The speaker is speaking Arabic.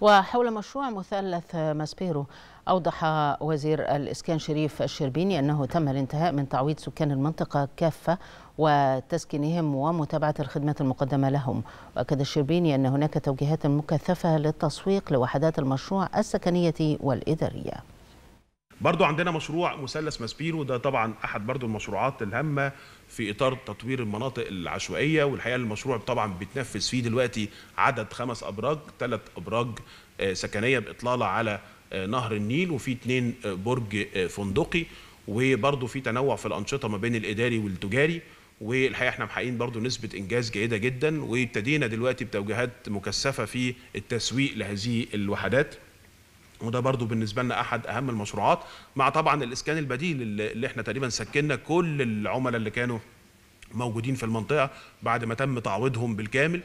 وحول مشروع مثلث ماسبيرو أوضح وزير الإسكان شريف الشربيني أنه تم الانتهاء من تعويض سكان المنطقة كافة وتسكينهم ومتابعة الخدمات المقدمة لهم وأكد الشربيني أن هناك توجيهات مكثفة للتسويق لوحدات المشروع السكنية والإدارية برضو عندنا مشروع مثلث ماسبيرو ده طبعا احد برضو المشروعات الهامه في اطار تطوير المناطق العشوائيه والحقيقه المشروع طبعا بيتنفذ فيه دلوقتي عدد خمس ابراج ثلاث ابراج آه، سكنيه باطلاله على آه، نهر النيل وفي اثنين آه، برج فندقي وبرضو في تنوع في الانشطه ما بين الاداري والتجاري والحقيقه احنا محققين برضو نسبه انجاز جيده جدا وابتدينا دلوقتي بتوجيهات مكثفه في التسويق لهذه الوحدات وده برضو بالنسبه لنا احد اهم المشروعات مع طبعا الاسكان البديل اللي احنا تقريبا سكننا كل العملاء اللي كانوا موجودين في المنطقه بعد ما تم تعويضهم بالكامل